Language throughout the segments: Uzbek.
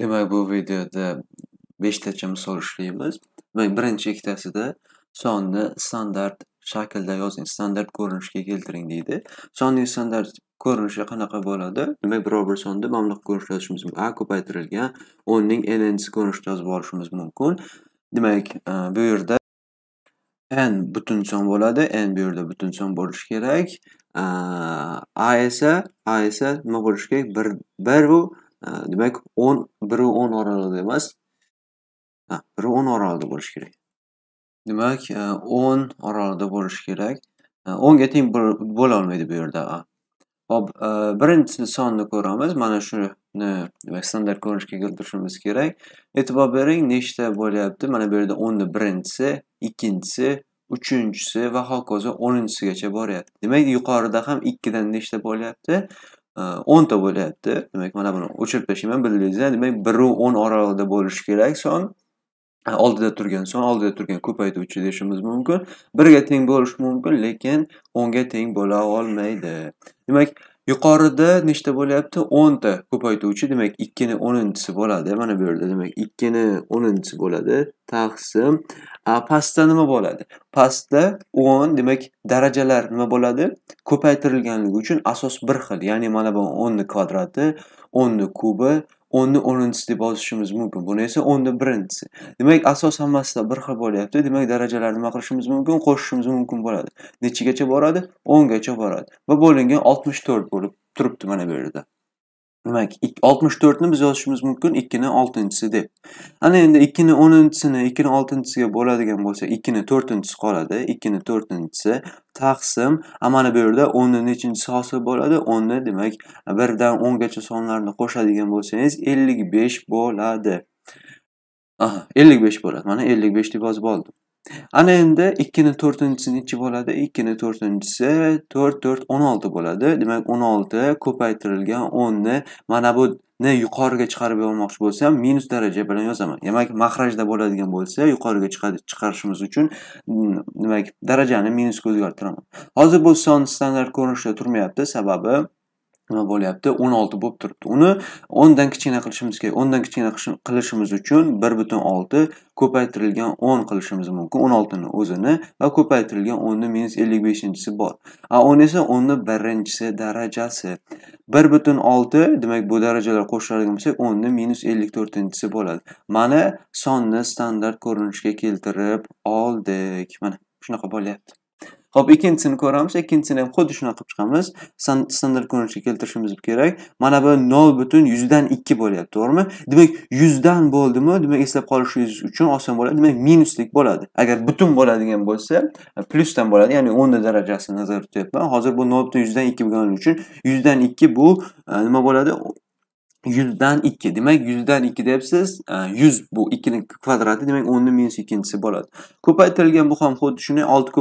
Demak, bu videoda 5 tacha misol ishlaymiz. Demak, birinchi ikkitasida sonni standart shaklda yozing, standart ko'rinishga keltiring deydi. Sonning standart ko'rinishi qanaqa bo'ladi? Demak, biror bir sonni bunaqa ko'rinishda yozishimiz mumkin. A ko'paytirilgan 10 ning ln ko'rinishida yozib olishimiz mumkin. Demak, e, bu yerda n butun son bo'ladi. n bu yerda butun son bo'lishi kerak. E, a esa a esa nima bo'lishi kerak? bir 1 bu demak o'n biru o'n oralig'ida emas biru o'n oralig'ida bo'lishi kerak demak e, o'n oralig'ida bo'lishi kerak e, o'nga teng bo'la olmaydi bu yerda hop e, birinchi sonni ko'ramiz mana shuni demak standart ko'rinishga keltirishimiz kerak e'tibor bering nechta bo'lyapti mana bu yerda o'nni birinchisi ikkinchisi uchinchisi va hokazo o'ninchisigacha boryapti demak yuqorida ham ikkidan nechta bo'lyapti o'nta bo'lyapti demak mana buni o'chirib tashlayman bildingizda demak biru o'n oralig'ida bo'lishi kerak son oldida turgan son oldida turgan ko'paytuvchi deyishimiz mumkin birga teng bo'lishi mumkin lekin o'nga teng bo'la olmaydi demak yuqorida nechta bo'lyapti o'nta ko'paytuvchi demak ikkini o'ninchisi bo'ladi mana bu yerda demak ikkini o'ninchisi bo'ladi taqsim pastda nima bo'ladi pastda o'n demak darajalar nima bo'ladi ko'paytirilganligi uchun asos bir xil ya'ni mana bu o'nni kvadrati o'nni kubi o'nni o'ninchisi deb yozishimiz mumkin buni esa o'nni birinchisi demak asos hammasida bir xil bo'lyapti demak darajalar nima qilishimiz mumkin qo'shishimiz mumkin bo'ladi nechigacha boradi o'ngacha boradi va bo'lingan oltmish to'rt bo'lib turibdi mana bu yerda Demak, 64 ni biz yozishimiz mumkin 2 ni 6-inchisi deb. Ana endi 2 ni 10 sini 2 ni 6-inchisiga bo'ladigan bo'lsa, 2 ni 4-inchisi qoladi, 2 ni 4-inchisi taqsim. Mana bu yerda 10 ni nechinchisi hosil bo'ladi? 10 ni, demak, 1 dan 10 gacha sonlarni qo'shadigan bo'lsangiz 55 bo'ladi. Aha, 55 bo'ladi. Mana 55 deb yozib oldim. ana endi ikkini to'rtinchisini nechi bo'ladi ikkini to'rtinchisi to'rt to'rt o'n olti bo'ladi demak o'n olti ko'paytirilgan o'nni mana bu ni yuqoriga chiqarib yubormoqchi bo'lsam minus daraja bilan yozaman demak mahrajda bo'ladigan bo'lsa yuqoriga chiqarishimiz uchun mm, demak darajani minusga o'zgartiraman hozir bu son standart ko'rinishda turmayapti sababi nima bo'lyapti o'n olti bo'lib turibdi uni o'ndan kichkina qilishimiz kerak o'ndan kichkina qilishimiz uchun bir butun olti ko'paytirilgan o'n qilishimiz mumkin o'n oltini o'zini va ko'paytirilgan o'nni minus ellik beshinchisi bor a o'n esa o'nni birinchisi darajasi bir butun olti demak bu darajalar qo'shiladigan bo'lsak o'nni minus ellik to'rtinchisi bo'ladi mana sonni standart ko'rinishga keltirib oldik mana shunaqa bo'lyapti hop ikkinchisini ko'ramiz. Ikkinchisini ham xuddi shunaqa qilib chiqamiz. Standart ko'rinishga keltirishimiz kerak. Mana bu butun yuzdan ikki bo'lyapti, to'g'rimi? Demak, 100 dan bo'ldimi? Demak, eslab qolishingiz uchun oson bo'ladi. Demak, minuslik bo'ladi. Agar butun bo'ladigan bo'lsa, plyusdan bo'ladi, ya'ni 10 darajasini nazarda tutyapman. Hozir bu butun yuzdan ikki bo'lgani uchun 100 dan 2 bu e, nima bo'ladi? yuzdan 2. demak yuzdan 2 deyapsiz 100 e, bu ikkini kvadrati demak o'nni minus ikkinchisi bo'ladi ko'paytirilgan bu ham xuddi shunday olti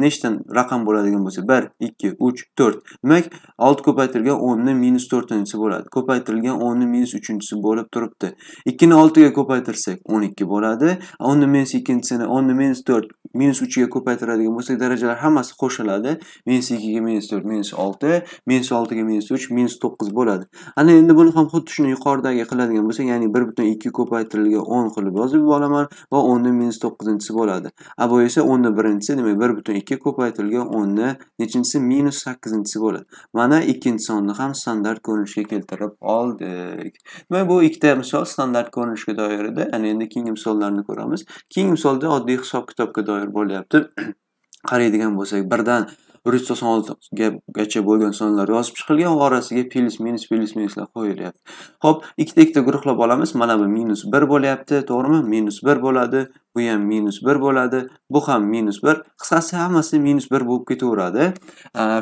Neşten nechta raqam bo'ladigan bo'lsa 1, 2, 3, 4. demak olti ko'paytirilgan o'nni minus to'rtinchisi bo'ladi ko'paytirilgan o'nni minus uchinchisi bo'lib turibdi ikkini oltiga ko'paytirsak o'n ikki bo'ladi o'nni minus ikkinchisini o'nni minus 4, minus bu ko'paytiradigan bo'lsak darajalar hammasi qo'shiladi minus ikkiga minus to'rt minus olti minus oltiga minus uch minus to'qqiz bo'ladi ana endi buni ham xuddi shuni yuqoridagi qiladigan bo'lsak ya'ni bir butun ikki ko'paytirilgan o'n qilib yozib olaman va o'nni minus to'qqizinchisi bo'ladi a bu esa o'nni birinchisi demak bir butun ikki ko'paytirilgan o'nni nechinchisi minus sakkizinchisi bo'ladi mana ikkinchi sonni ham standart ko'rinishga keltirib oldik demak bu ikkita misol standart ko'rinishga edi ya'ni endi keyingi misollarni ko'ramiz keyingi misolda oddiy hisob kitobga doir bo'lyapti qaraydigan bo'lsak birdan bir yuz to'qson oltigacha bo'lgan sonlar yozib chiqilgan va orasiga plyus minus plyus minuslar qo'yilyapti ho'p ikkita ikkita guruhlab olamiz mana bu minus bir bo'lyapti to'g'rimi minus bir bo'ladi bu ham minus bir bo'ladi bu ham minus bir qisqasi hammasi minus bir bo'lib ketaveradi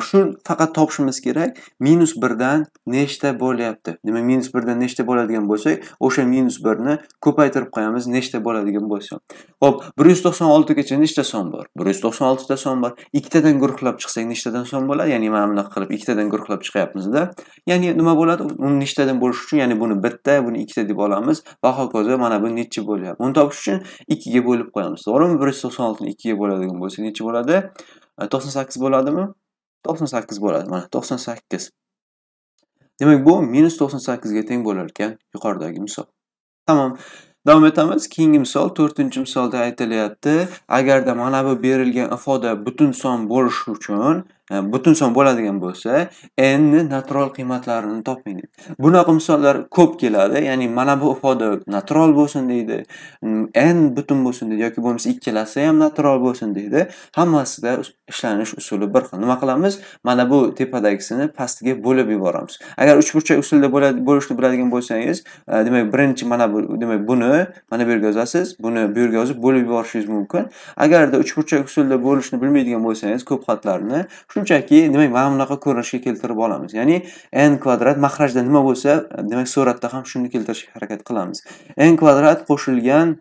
shu faqat topishimiz kerak minus birdan nechta bo'lyapti demak minus birdan nechta bo'ladigan bo'lsak o'sha minus birni ko'paytirib qo'yamiz nechta bo'ladigan bo'lsa ho'p bir yuz to'qson oltigacha nechta son bor bir yuz to'qson oltita son bor ikkitadan guruhlab chiqsa qilsak nechtadan so'm bo'ladi ya'ni mana bunaqa qilib ikkitadan guruhlab chiqyapmizda ya'ni nima bo'ladi uni nechtadan bo'lishi uchun ya'ni buni bitta buni ikkita deb olamiz va hokazo mana bu nechi bo'lyapti uni topish uchun ikkiga bo'lib qo'yamiz to'g'rimi bir yuz to'qson oltini ikkiga bo'ladigan bo'lsa nechi bo'ladi e, to'qson sakkiz bo'ladimi to'qson sakkiz bo'ladi mana to'qson sakkiz demak bu minus to'qson sakkizga teng bo'lar ekan yuqoridagi misol tamom Davom etamiz. Keyingi misol 4-misolda aytilyapti. Agarda mana bu berilgan ifoda butun son bo'lishi uchun Э, butun son bo'ladigan bo'lsa n ni natural qiymatlarini toping deydi bunaqa misollar ko'p keladi ya'ni mana bu ifoda natural bo'lsin deydi n butun bo'lsin deydi yoki bo'lmasa ikkalasi ham natural bo'lsin deydi hammasida ishlanish usuli bir xil nima qilamiz mana bu tepadagisini pastiga bo'lib yuboramiz agar uchburchak usulda bo'lishni biladigan bo'lsangiz e, demak birinchi mana bu demak buni mana bu yerga yozasiz buni bu yerga yozib bo'lib yuborishingiz mumkin agarda uchburchak usulda bo'lishni bilmaydigan bo'lsangiz ko'p xatlarni shunchaki demak mana bunaqa ko'rinishga keltirib olamiz ya'ni n kvadrat maxrajda nima bo'lsa demak suratda ham shuni keltirishga harakat qilamiz n kvadrat qo'shilgan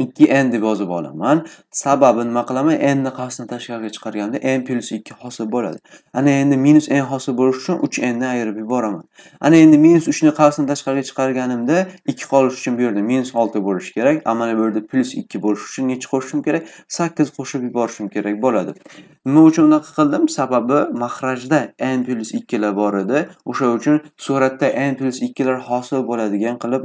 ikki n deb yozib olaman sababi nima qilaman n ni qavsni tashqariga chiqarganda n plyus ikki hosil bo'ladi ana endi minus n hosil bo'lishi uchun uch n ni ayirib yuboraman ana endi minus uchni qavsni tashqariga chiqarganimda ikki qolishi uchun bu yerda minus olti bo'lishi kerak a mana bu yerda plyus ikki bo'lishi uchun necha qo'shishim kerak sakkiz qo'shib yuborishim kerak bo'ladi nima uchun unaqa qildim sababi mahrajda n plyus ikkilar bor edi o'sha uchun suratda n plyus ikkilar hosil bo'ladigan qilib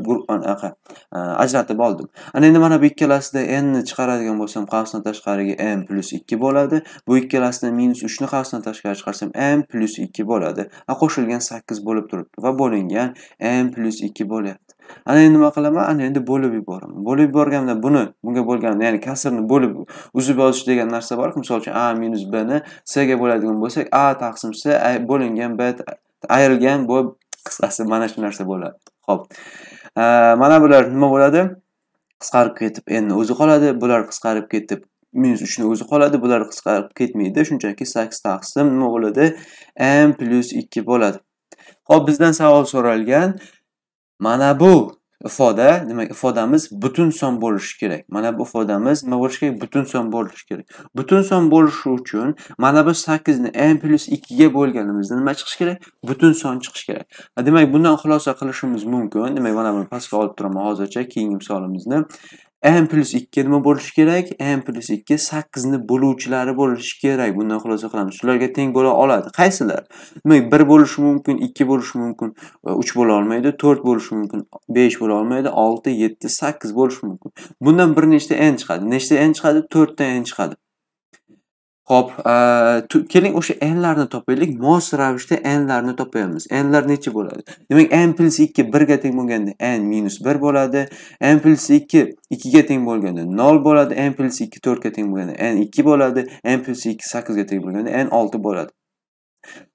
ajratib oldim ana endi mana bu ikki ikkalasida n ni chiqaradigan bo'lsam qavsdan tashqariga m plyus ikki bo'ladi bu ikkalasidan minus uchni qavsdan tashqari chiqarsam m plyus ikki bo'ladi a qo'shilgan sakkiz bo'lib turibdi va bo'lingan m plyus ikki bo'lyapti ana endi nima qilaman ana endi bo'lib yuboraman bo'lib yuborganda buni bunga bo'lgan ya'ni kasrni bo'lib uzib yozish degan narsa borku misol uchun a minus bni c ga bo'ladigan bo'lsak a taqsim c bo'lingan b ayrilgan bo'lib qisqasi mana shu narsa bo'ladi ho'p mana bular nima bo'ladi qisqarib ketib endi o'zi qoladi bular qisqarib ketib minus uchni o'zi qoladi bular qisqarib ketmaydi shunchaki sakkiz taqsim nima bo'ladi m plyus ikki bo'ladi ho'p bizdan savol so'ralgan mana bu ifoda nima ifodamiz butun son bo'lishi kerak mana bu ifodamiz nima bo'lishi kerak butun son bo'lishi kerak butun son bo'lishi uchun mana bu sakkizni n plyus ikkiga bo'lganimizda nima chiqishi kerak butun son chiqishi kerak demak bundan xulosa qilishimiz mumkin demak mana buni pastga olib turaman hozircha keyingi misolimizni n plus ikki nima bo'lishi kerak n plyus ikki sakkizni bo'luvchilari bo'lishi kerak bundan xulosa qilamiz shularga teng bo'la oladi qaysilar demak bir bo'lishi mumkin ikki bo'lishi mumkin e, uch bo'la olmaydi to'rt bo'lishi mumkin besh bo'la olmaydi olti yetti sakkiz bo'lishi mumkin bundan bir nechta n chiqadi nechta n chiqadi to'rtta n chiqadi Xo'p, e, keling o'sha n'larni topaylik. Mos ravishda n'larni topaymiz. n'lar necha bo'ladi? Demak, n plus 2 1 ga teng bo'lganda n 1 bo'ladi. n 2 2 ga teng bo'lganda 0 bo'ladi. n 2 4 ga teng bo'lganda n 2 bo'ladi. n 2 8 ga teng bo'lganda n 6 bo'ladi.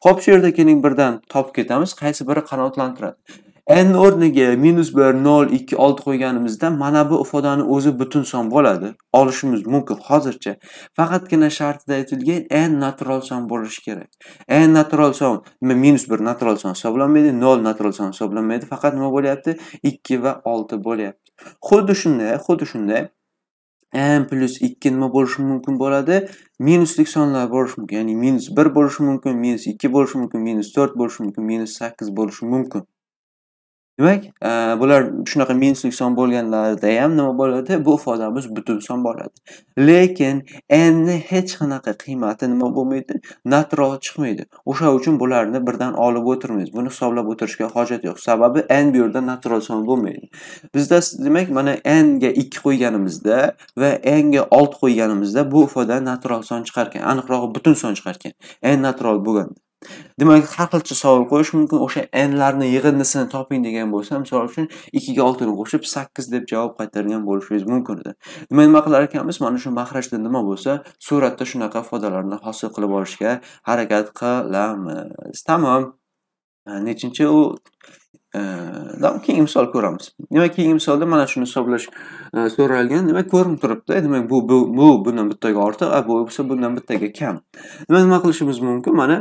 Xo'p, shu yerda keling birdan topib ketamiz, qaysi biri qanoatlantiradi. n o'rniga minus bir nol ikki olti qo'yganimizda mana bu ifodani o'zi butun son bo'ladi olishimiz mumkin hozircha faqatgina shartida aytilgan n natural son bo'lishi kerak n natural son nima minus bir natural son hisoblanmaydi nol natural son hisoblanmaydi faqat nima bo'lyapti ikki va olti bo'lyapti xuddi shunday xuddi shunday n plyus ikki nima bo'lishi mumkin bo'ladi minuslik sonlar bo'lishi mumkin ya'ni minus bir bo'lishi mumkin minus ikki bo'lishi mumkin minus to'rt bo'lishi mumkin minus sakkiz bo'lishi mumkin Demak, e, bular shunaqa minuslik son bo'lganlarida ham nima bo'ladi? Bu ifodamiz butun son bo'ladi. Lekin n hech qanaqa qiymati nima bo'lmaydi? Natural chiqmaydi. O'sha uchun bularni birdan olib o'tirmaymiz. Buni hisoblab o'tirishga hojat yo'q. Sababi n bu yerda natural son bo'lmaydi. Bizda demak, mana n ga 2 qo'yganimizda va n ga 6 qo'yganimizda bu ifoda natural son chiqarkan. Aniqrog'i butun son chiqarkan. n natural bo'lganda Demak, har xilcha savol qo'yish mumkin. O'sha n'larni yig'indisini toping degan bo'lsa, misol uchun 2 ga 6 ni qo'shib 8 deb javob qaytargan bo'lishingiz mumkin edi. Nima nima qilar ekanmiz? Mana shu mahrajda nima bo'lsa, suratda shunaqa foydalarni hosil qilib olishga harakat qilamiz. Tamom. Nechinchi u da э, keyingi misol ko'ramiz demak keyingi misolda mana shuni hisoblash e, so'ralgan demak ko'rinib turibdi demak bu bu bundan bittaga ortiq a bu bo'lsa bundan bittaga kam demak nima qilishimiz mumkin mana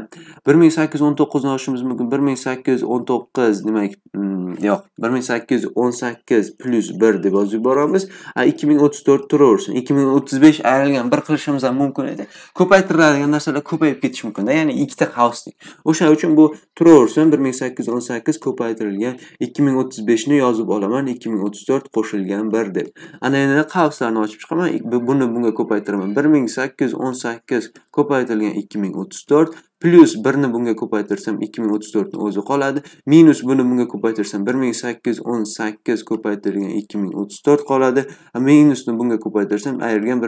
bir ming sakkiz yuz o'n to'qqizni olishimiz mumkin bir ming sakkiz yuz o'n to'qqiz demak mm, yo'q bir ming sakkiz yuz o'n sakkiz plyus bir deb yozib yuboramiz ikki ming o'ttiz to'rt turaversin ikki ming o'ttiz besh ayrilgan bir qilishimiz ham mumkin edi ko'paytiriladigan narsalar ko'payib ketishi mumkinda ya'ni ikkita xavfsizlik o'shaning uchun bu turaversin bir ming sakkiz yuz o'n sakkiz ko'paytirilgan qilingan 2035 ni yozib olaman 2034 qo'shilgan 1 deb ana endi qavslarni ochib chiqaman buni bunga ko'paytiraman 1818 ko'paytirilgan 2034 Plus 1 bunga ko'paytirsam ikki ming o'ttiz to'rtni o'zi qoladi. Minus buni bunga ko'paytirsam bir ming sakkiz o'n 1818 ko'paytirilgan to'rt qoladi. Minusni bunga ko'paytirsam ayirgan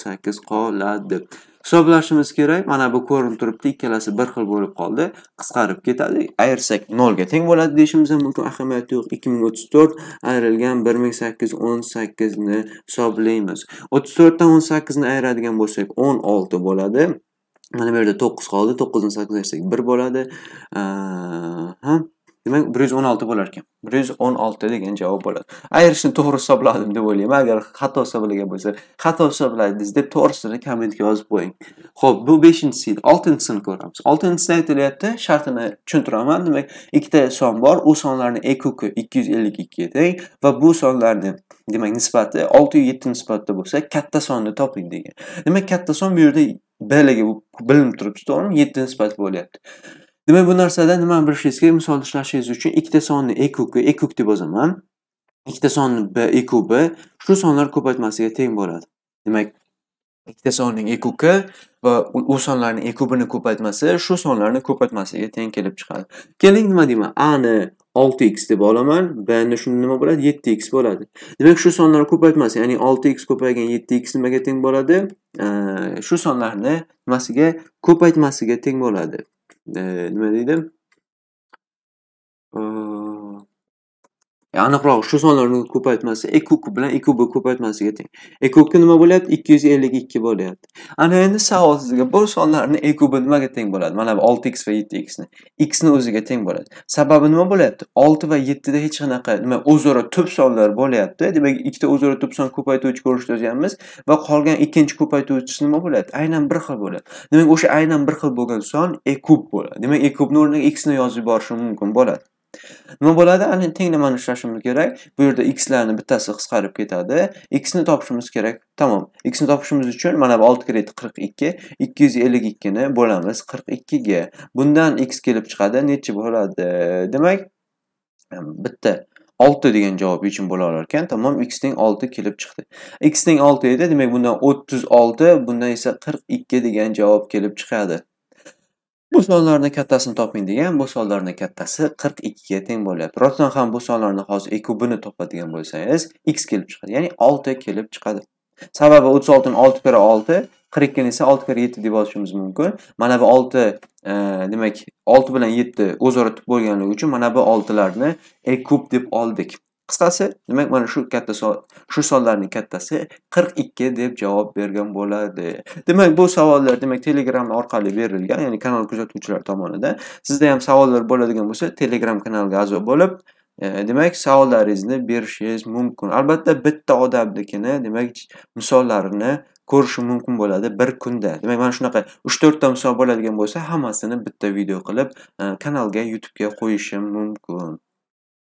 sakkiz qoladi. Hisoblashimiz kerak. Mana bu ko'rinib turibdi, ikkalasi bir xil bo'lib qoldi. Qisqarib ketadi. Ayirsak nolga teng bo'ladi deyishimiz ham mumkin, ahamiyati yo'q. ikki ming o'ttiz to'rt ayrilgan bir ming sakkiz yuz o'n sakkizni hisoblaymiz. o'ttiz to'rtdan o'n sakkizni ayiradigan bo'lsak o'n olti bo'ladi. mana bu yerda to'qqiz qoldi sakkiz sakkizlashtirsak bir bo'ladi ha demak bir yuz o'n olti ekan bir yuz o'n olti degan javob bo'ladi ayirishni to'g'ri hisobladim deb o'ylayman agar xato hisoblagan bo'lsa xato hisobladingiz deb to'g'risini kommentga yozib qo'ying ho'p bu beshinchisi edi oltinchisini ko'ramiz oltinchisida aytilyapti shartini tushuntiraman demak ikkita son bor u sonlarni ekoki ikki yuz ellik ikkiga teng va bu sonlarni demak nisbati 6 yetti nisbatda bo'lsa katta sonni toping degan. Demak katta son bu yerda belaga bilinib turibdi, to'g'rimi? 7 nisbat bo'lyapti. Demak bu narsada nimani bilishingiz kerak? Misol ishlashingiz uchun ikkita sonni ekuki, ekuk deb yozaman. Ikkita sonni b b shu sonlar ko'paytmasiga teng bo'ladi. Demak ikkita sonning ekuki va u sonlarning ekubini ko'paytmasi shu sonlarni ko'paytmasiga teng kelib chiqadi. Keling nima deyman? A ni 6x deb olaman. B ni shunda nima bo'ladi? 7x bo'ladi. Demak, shu sonlarni ko'paytmasi, ya'ni 6x ko'paygan 7x nimaga teng bo'ladi? Shu sonlarni nimasiga ko'paytmasiga teng bo'ladi. Nima deydi? E, aniqrog'i shu sonlarni ko'paytmasi ekuk bilan ekubni kubi ko'paytmasiga teng e nima bo'lyapti ikki yuz ellik ikki bo'lyapti ana endi savol sizga bu sonlarni ekubi nimaga teng bo'ladi mana bu olti x va yetti xni xni o'ziga teng bo'ladi sababi nima bo'lyapti olti va yettida hech qanaqa nima o'zaro tub sonlar bo'lyapti demak ikkita o'zaro tub son ko'paytuvchi ko'rishtirganmiz va qolgan ikkinchi ko'paytuvchisi nima bo'ladi aynan bir xil bo'ladi demak o'sha aynan bir xil bo'lgan son ekub kub bo'ladi demak ekubni kubni o'rniga xni yozib yuborishim mumkin bo'ladi Nima bo'ladi? Ana teng nimani ushlashimiz kerak? Bu yerda x larni bittasi qisqarib ketadi. x ni topishimiz kerak. Tamom. x ni topishimiz uchun mana bu 6 kredit 42, 252 ni bo'lamiz 42 ga. Bundan x kelib chiqadi, necha bo'ladi? Demak, bitta 6 degan javob yechim bo'la olar ekan. Tamom, x ning 6 kelib chiqdi. x ning 6 edi, demak bundan 36, bundan esa 42 degan javob kelib chiqadi. Bu sonlarni kattasini toping degan, bu sonlarni kattasi 42 ga teng bo'lyapti. Rostdan ham bu sonlarni hozir e kubini topadigan bo'lsangiz, x kelib chiqadi, ya'ni 6 kelib chiqadi. Sababi 36 ni 6 kira 6, 42 ni esa 6 kira 7 deb yozishimiz mumkin. Mana bu 6, e, demak, 6 bilan 7 o'zaro tub bo'lganligi uchun mana bu 6larni ekub deb oldik. qisqasi demak mana shu katta son shu sonlarning kattasi 42 deb javob bergan bo'ladi demak bu savollar demak telegram orqali berilgan ya'ni kanal kuzatuvchilari tomonidan sizda ham savollar bo'ladigan bo'lsa telegram kanalga a'zo bo'lib e, demak savollaringizni berishingiz mumkin albatta bitta odamnikini demak misollarini ko'rishim mumkin bo'ladi bir kunda demak mana shunaqa uch to'rtta misol bo'ladigan bo'lsa hammasini bitta video qilib e, kanalga youtubega qo'yishim mumkin